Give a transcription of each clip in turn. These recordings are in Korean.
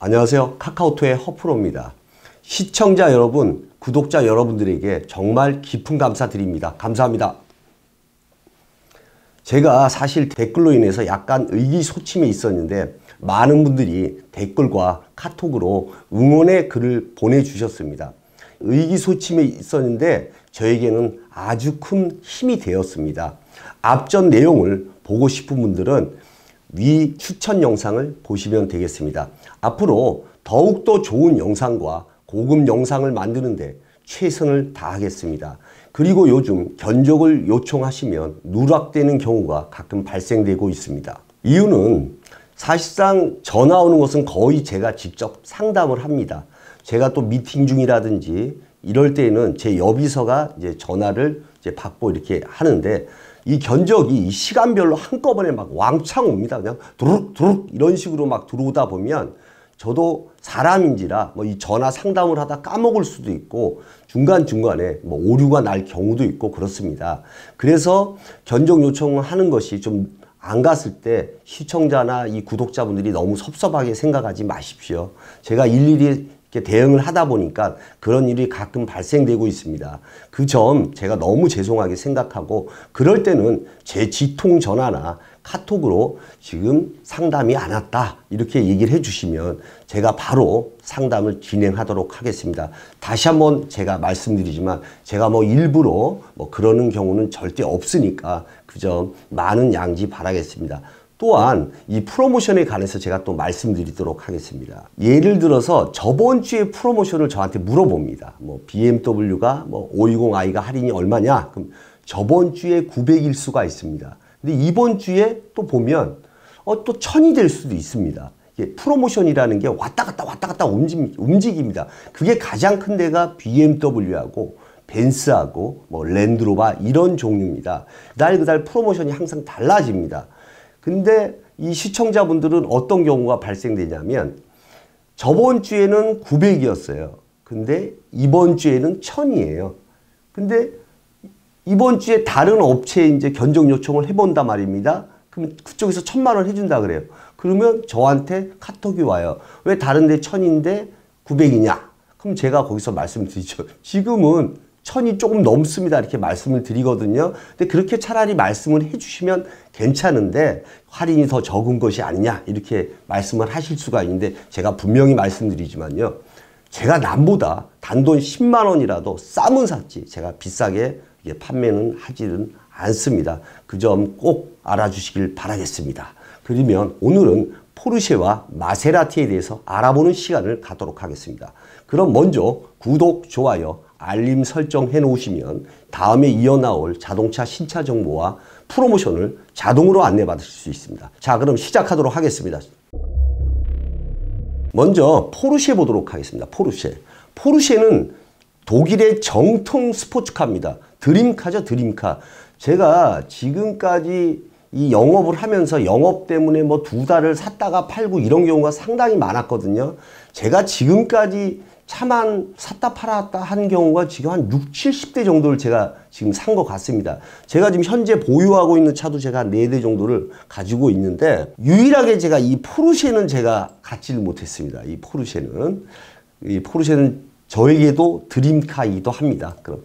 안녕하세요. 카카오톡의 허프로입니다. 시청자 여러분, 구독자 여러분들에게 정말 깊은 감사드립니다. 감사합니다. 제가 사실 댓글로 인해서 약간 의기소침이 있었는데 많은 분들이 댓글과 카톡으로 응원의 글을 보내주셨습니다. 의기소침이 있었는데 저에게는 아주 큰 힘이 되었습니다. 앞전 내용을 보고 싶은 분들은 위 추천 영상을 보시면 되겠습니다. 앞으로 더욱더 좋은 영상과 고급 영상을 만드는데 최선을 다하겠습니다. 그리고 요즘 견적을 요청하시면 누락되는 경우가 가끔 발생되고 있습니다. 이유는 사실상 전화 오는 것은 거의 제가 직접 상담을 합니다. 제가 또 미팅 중이라든지 이럴 때에는 제 여비서가 이제 전화를 이제 받고 이렇게 하는데 이 견적이 시간별로 한꺼번에 막 왕창 옵니다. 그냥 두룩두룩 이런 식으로 막 들어오다 보면 저도 사람인지라 뭐 이 전화 상담을 하다 까먹을 수도 있고 중간중간에 뭐 오류가 날 경우도 있고 그렇습니다. 그래서 견적 요청하는 을 것이 좀 안 갔을 때 시청자나 이 구독자분들이 너무 섭섭하게 생각하지 마십시오. 제가 일일이 이렇게 대응을 하다 보니까 그런 일이 가끔 발생되고 있습니다. 그 점 제가 너무 죄송하게 생각하고 그럴 때는 제 지통 전화나 카톡으로 지금 상담이 안 왔다 이렇게 얘기를 해주시면 제가 바로 상담을 진행하도록 하겠습니다. 다시 한번 제가 말씀드리지만 제가 뭐 일부러 뭐 그러는 경우는 절대 없으니까 그저 많은 양지 바라겠습니다. 또한 이 프로모션에 관해서 제가 또 말씀드리도록 하겠습니다. 예를 들어서 저번 주에 프로모션을 저한테 물어봅니다. 뭐 BMW가 뭐 520i가 할인이 얼마냐? 그럼 저번 주에 900일 수가 있습니다. 근데 이번 주에 또 보면 어, 또 천이 될 수도 있습니다. 예, 프로모션이라는 게 왔다 갔다 왔다 갔다 움직, 움직입니다. 그게 가장 큰 데가 BMW하고 벤스하고뭐 랜드로바 이런 종류입니다. 날 그날 프로모션이 항상 달라집니다. 근데 이 시청자분들은 어떤 경우가 발생되냐면 저번 주에는 900이었어요. 근데 이번 주에는 1000이에요. 근데 이번 주에 다른 업체에 이제 견적 요청을 해본다 말입니다. 그럼 그쪽에서 천만 원 해준다 그래요. 그러면 저한테 카톡이 와요. 왜 다른데 천인데 9 0이냐 그럼 제가 거기서 말씀드리죠. 지금은 천이 조금 넘습니다. 이렇게 말씀을 드리거든요. 근데 그렇게 차라리 말씀을 해주시면 괜찮은데 할인이 더 적은 것이 아니냐 이렇게 말씀을 하실 수가 있는데 제가 분명히 말씀드리지만요. 제가 남보다 단돈 10만 원이라도 싸면 샀지 제가 비싸게 판매는 하지는 않습니다. 그 점 꼭 알아주시길 바라겠습니다. 그러면 오늘은 포르쉐와 마세라티에 대해서 알아보는 시간을 갖도록 하겠습니다. 그럼 먼저 구독, 좋아요, 알림 설정 해놓으시면 다음에 이어나올 자동차 신차 정보와 프로모션을 자동으로 안내받으실 수 있습니다. 자 그럼 시작하도록 하겠습니다. 먼저 포르쉐 보도록 하겠습니다. 포르쉐. 포르쉐는 독일의 정통 스포츠카입니다. 드림카죠, 드림카. 제가 지금까지 이 영업을 하면서 영업 때문에 뭐 두 달을 샀다가 팔고 이런 경우가 상당히 많았거든요. 제가 지금까지 차만 샀다 팔았다 한 경우가 지금 한 6, 70대 정도를 제가 지금 산 것 같습니다. 제가 지금 현재 보유하고 있는 차도 제가 한 4대 정도를 가지고 있는데 유일하게 제가 이 포르쉐는 제가 갖지를 못했습니다. 이 포르쉐는. 이 포르쉐는 저에게도 드림카이기도 합니다. 그럼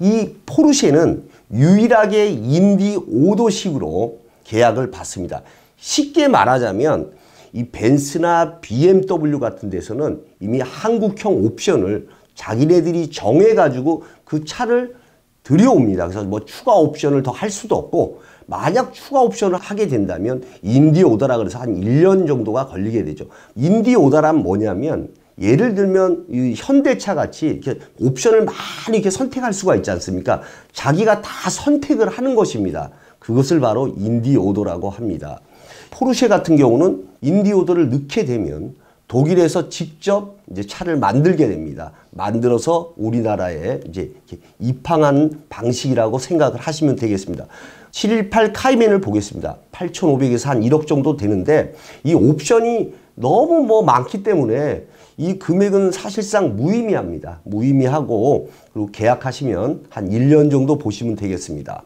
이 포르쉐는 유일하게 인디 5도식으로 계약을 받습니다. 쉽게 말하자면 이 벤츠나 BMW 같은 데서는 이미 한국형 옵션을 자기네들이 정해가지고 그 차를 들여옵니다. 그래서 뭐 추가 옵션을 더 할 수도 없고 만약 추가 옵션을 하게 된다면 인디 오더라 그래서 한 1년 정도가 걸리게 되죠. 인디 오더란 뭐냐면 예를 들면 이 현대차 같이 이렇게 옵션을 많이 이렇게 선택할 수가 있지 않습니까? 자기가 다 선택을 하는 것입니다. 그것을 바로 인디 오더라고 합니다. 포르쉐 같은 경우는 인디오드를 넣게 되면 독일에서 직접 이제 차를 만들게 됩니다. 만들어서 우리나라에 이제 입항한 방식이라고 생각을 하시면 되겠습니다. 718 카이맨을 보겠습니다. 8,500에서 한 1억 정도 되는데 이 옵션이 너무 뭐 많기 때문에 이 금액은 사실상 무의미합니다. 무의미하고 그리고 계약하시면 한 1년 정도 보시면 되겠습니다.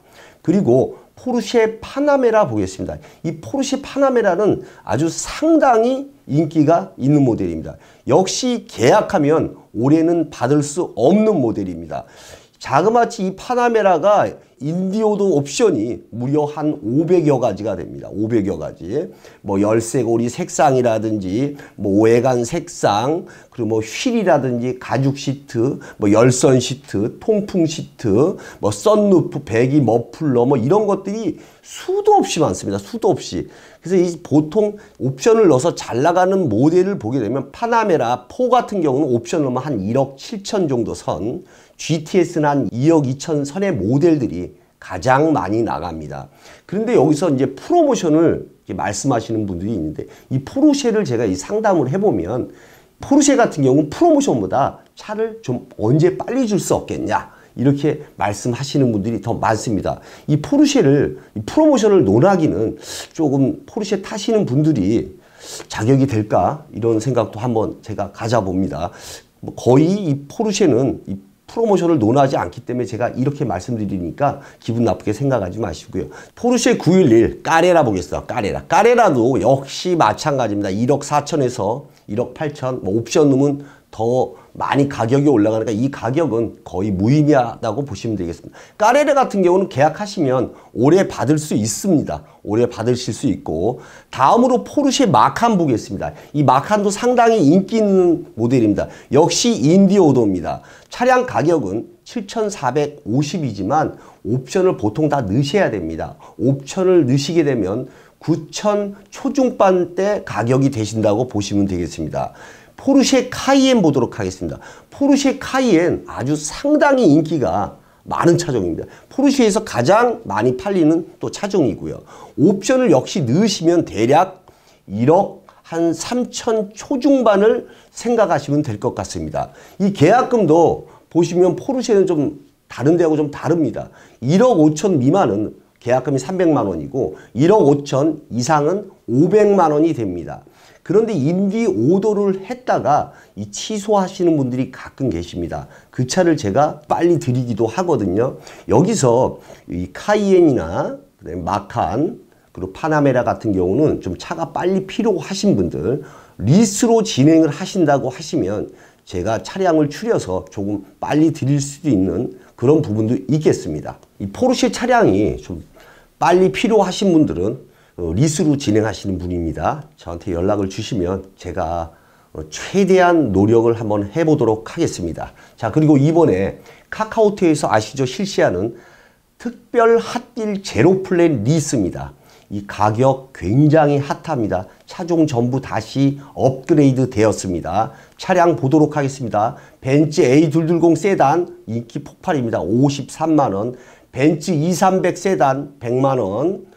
그리고 포르쉐 파나메라 보겠습니다. 이 포르쉐 파나메라는 아주 상당히 인기가 있는 모델입니다. 역시 계약하면 올해는 받을 수 없는 모델입니다. 자그마치 이 파나메라가 인디오도 옵션이 무려 한 500여 가지가 됩니다. 500여 가지. 뭐 열쇠고리 색상이라든지 뭐 외관 색상 그리고 뭐 휠이라든지 가죽 시트 뭐 열선 시트 통풍 시트 뭐 썬루프 배기 머플러 뭐 이런 것들이 수도 없이 많습니다. 수도 없이. 그래서 이 보통 옵션을 넣어서 잘 나가는 모델을 보게 되면 파나메라 포 같은 경우는 옵션으로만 한 1억 7천 정도 선 g t s 는한 2억 2천 선의 모델들이 가장 많이 나갑니다. 그런데 여기서 이제 프로모션을 이렇게 말씀하시는 분들이 있는데 이 포르쉐를 제가 이 상담을 해보면 포르쉐 같은 경우는 프로모션보다 차를 좀 언제 빨리 줄 수 없겠냐 이렇게 말씀하시는 분들이 더 많습니다. 이 포르쉐를 이 프로모션을 논하기는 조금 포르쉐 타시는 분들이 자격이 될까 이런 생각도 한번 제가 가져봅니다. 뭐 거의 이 포르쉐는 이 프로모션을 논하지 않기 때문에 제가 이렇게 말씀드리니까 기분 나쁘게 생각하지 마시고요. 포르쉐 911 까레라 보겠습니다. 까레라. 까레라도 역시 마찬가지입니다. 1억 4천에서 1억 8천 뭐 옵션 룸은 더 많이 가격이 올라가니까 이 가격은 거의 무의미하다고 보시면 되겠습니다. 까레르 같은 경우는 계약하시면 오래 받을 수 있습니다. 오래 받으실 수 있고 다음으로 포르쉐 마칸 보겠습니다. 이 마칸도 상당히 인기 있는 모델입니다. 역시 인디오도입니다. 차량 가격은 7,450이지만 옵션을 보통 다 넣으셔야 됩니다. 옵션을 넣으시게 되면 9,000 초중반대 가격이 되신다고 보시면 되겠습니다. 포르쉐 카이엔 보도록 하겠습니다. 포르쉐 카이엔 아주 상당히 인기가 많은 차종입니다. 포르쉐에서 가장 많이 팔리는 또 차종이고요. 옵션을 역시 넣으시면 대략 1억 한 3천 초중반을 생각하시면 될 것 같습니다. 이 계약금도 보시면 포르쉐는 좀 다른 데하고 좀 다릅니다. 1억 5천 미만은 계약금이 300만 원이고 1억 5천 이상은 500만 원이 됩니다. 그런데 임기 오도를 했다가 이 취소하시는 분들이 가끔 계십니다. 그 차를 제가 빨리 드리기도 하거든요. 여기서 이 카이엔이나 마칸 그리고 파나메라 같은 경우는 좀 차가 빨리 필요하신 분들 리스로 진행을 하신다고 하시면 제가 차량을 추려서 조금 빨리 드릴 수도 있는 그런 부분도 있겠습니다. 이 포르쉐 차량이 좀 빨리 필요하신 분들은 어, 리스로 진행하시는 분입니다. 저한테 연락을 주시면 제가 어, 최대한 노력을 한번 해보도록 하겠습니다. 자 그리고 이번에 카카오톡에서 아시죠 실시하는 특별 핫딜 제로 플랜 리스입니다. 이 가격 굉장히 핫합니다. 차종 전부 다시 업그레이드 되었습니다. 차량 보도록 하겠습니다. 벤츠 A220 세단 인기 폭발입니다. 53만원 벤츠 E300 세단 100만원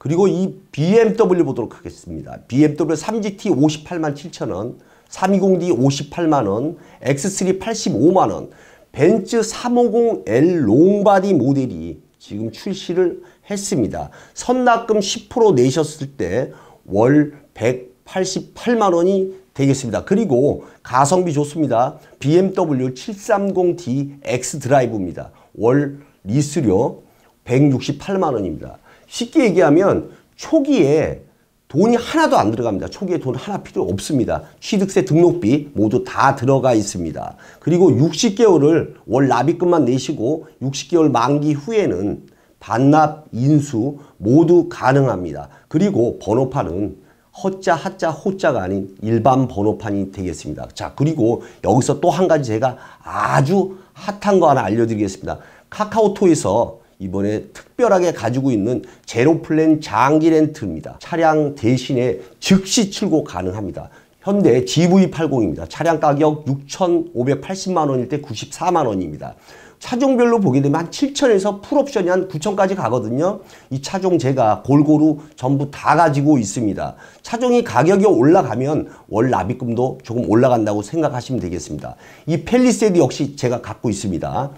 그리고 이 BMW 보도록 하겠습니다. BMW 3GT 58만 7천원, 320D 58만원, X3 85만원, 벤츠 350L 롱바디 모델이 지금 출시를 했습니다. 선납금 10% 내셨을 때 월 188만원이 되겠습니다. 그리고 가성비 좋습니다. BMW 730D X 드라이브입니다. 월 리스료 168만원입니다. 쉽게 얘기하면 초기에 돈이 하나도 안 들어갑니다. 초기에 돈 하나 필요 없습니다. 취득세 등록비 모두 다 들어가 있습니다. 그리고 60개월을 월 납입금만 내시고 60개월 만기 후에는 반납, 인수 모두 가능합니다. 그리고 번호판은 허자, 하자, 호자가 아닌 일반 번호판이 되겠습니다. 자, 그리고 여기서 또 한 가지 제가 아주 핫한 거 하나 알려드리겠습니다. 카카오톡에서 이번에 특별하게 가지고 있는 제로플랜 장기 렌트입니다. 차량 대신에 즉시 출고 가능합니다. 현대 GV80입니다. 차량 가격 6,580만 원일 때 94만 원입니다. 차종별로 보게 되면 한 7천에서 풀옵션이 한 9천까지 가거든요. 이 차종 제가 골고루 전부 다 가지고 있습니다. 차종이 가격이 올라가면 월 납입금도 조금 올라간다고 생각하시면 되겠습니다. 이 펠리세드 역시 제가 갖고 있습니다.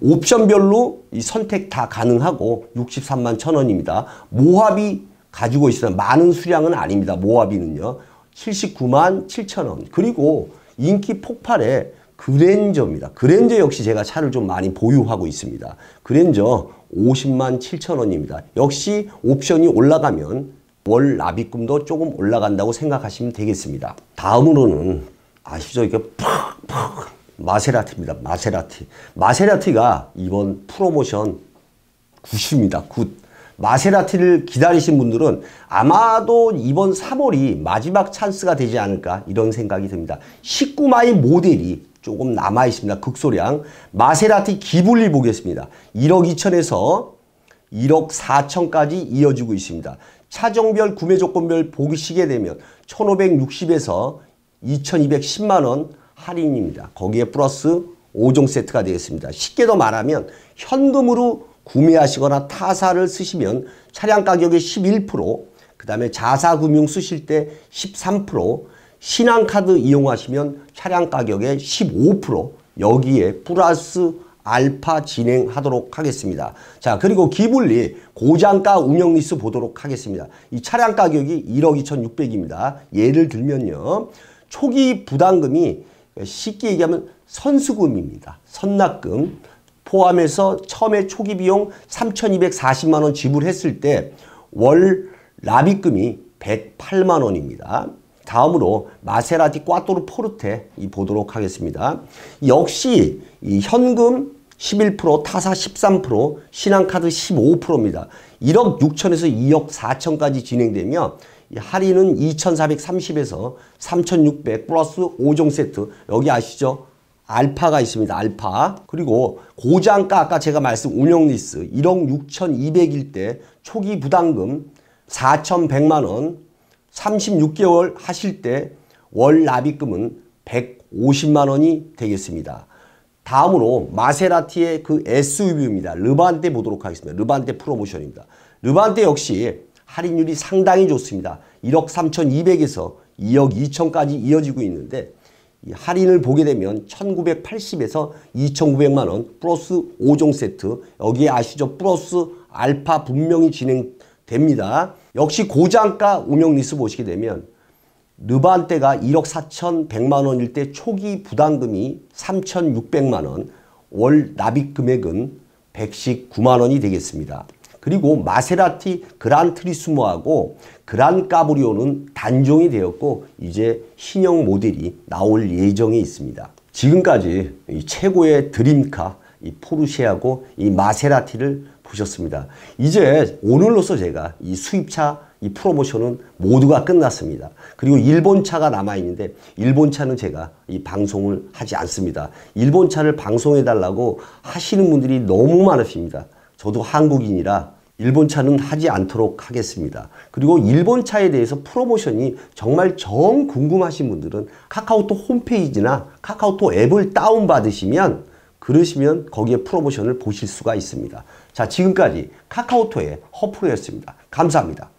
옵션별로 이 선택 다 가능하고 63만 천원입니다. 모합이 가지고 있어요. 많은 수량은 아닙니다. 모합이는요. 79만 7천원. 그리고 인기 폭발에 그랜저입니다. 그랜저 역시 제가 차를 좀 많이 보유하고 있습니다. 그랜저 50만 7천원입니다. 역시 옵션이 올라가면 월납비금도 조금 올라간다고 생각하시면 되겠습니다. 다음으로는 아시죠? 이게 팍팍 마세라티입니다. 마세라티. 마세라티가 이번 프로모션 굿입니다. 굿. 마세라티를 기다리신 분들은 아마도 이번 3월이 마지막 찬스가 되지 않을까 이런 생각이 듭니다. 19마이 모델이 조금 남아있습니다. 극소량. 마세라티 기블리 보겠습니다. 1억 2천에서 1억 4천까지 이어지고 있습니다. 차종별 구매 조건별 보시게 되면 1560에서 2210만원 할인입니다. 거기에 플러스 5종 세트가 되겠습니다. 쉽게 더 말하면 현금으로 구매하시거나 타사를 쓰시면 차량 가격의 11%, 그 다음에 자사금융 쓰실 때 13%, 신한카드 이용하시면 차량 가격의 15% 여기에 플러스 알파 진행하도록 하겠습니다. 자 그리고 기블리 고장가 운영리스 보도록 하겠습니다. 이 차량 가격이 1억 2,600입니다. 예를 들면요. 초기 부담금이 예, 쉽게 얘기하면 선수금입니다. 선납금 포함해서 처음에 초기 비용 3,240만 원 지불했을 때 월 라비금이 108만 원입니다. 다음으로 마세라티 꽈토르 포르테 이 보도록 하겠습니다. 역시 이 현금 11% 타사 13% 신한카드 15%입니다. 1억 6천에서 2억 4천까지 진행되면 할인은 2,430에서 3,600 플러스 5종 세트 여기 아시죠? 알파가 있습니다. 알파. 그리고 고장가 아까 제가 말씀 운영리스 1억 6,200일 때 초기 부담금 4,100만원 36개월 하실 때 월 납입금은 150만원이 되겠습니다. 다음으로 마세라티의 그 SUV입니다. 르반테 보도록 하겠습니다. 르반테 프로모션입니다. 르반테 역시 할인율이 상당히 좋습니다. 1억 3,200에서 2억 2천까지 이어지고 있는데 할인을 보게 되면 1980에서 2900만원 플러스 5종 세트 여기에 아시죠? 플러스 알파 분명히 진행됩니다. 역시 고장가 운영리스 보시게 되면 르반떼가 1억 4,100만원일 때 초기 부담금이 3,600만원 월 납입 금액은 119만원이 되겠습니다. 그리고 마세라티 그란 트리스모하고 그란 까브리오는 단종이 되었고 이제 신형 모델이 나올 예정이 있습니다. 지금까지 최고의 드림카 이 포르쉐하고 이 마세라티를 보셨습니다. 이제 오늘로서 제가 이 수입차 이 프로모션은 모두가 끝났습니다. 그리고 일본차가 남아있는데 일본차는 제가 이 방송을 하지 않습니다. 일본차를 방송해달라고 하시는 분들이 너무 많으십니다. 저도 한국인이라 일본 차는 하지 않도록 하겠습니다. 그리고 일본 차에 대해서 프로모션이 정말 정 궁금하신 분들은 카카오톡 홈페이지나 카카오톡 앱을 다운받으시면 그러시면 거기에 프로모션을 보실 수가 있습니다. 자 지금까지 카카오톡의 허프로였습니다. 감사합니다.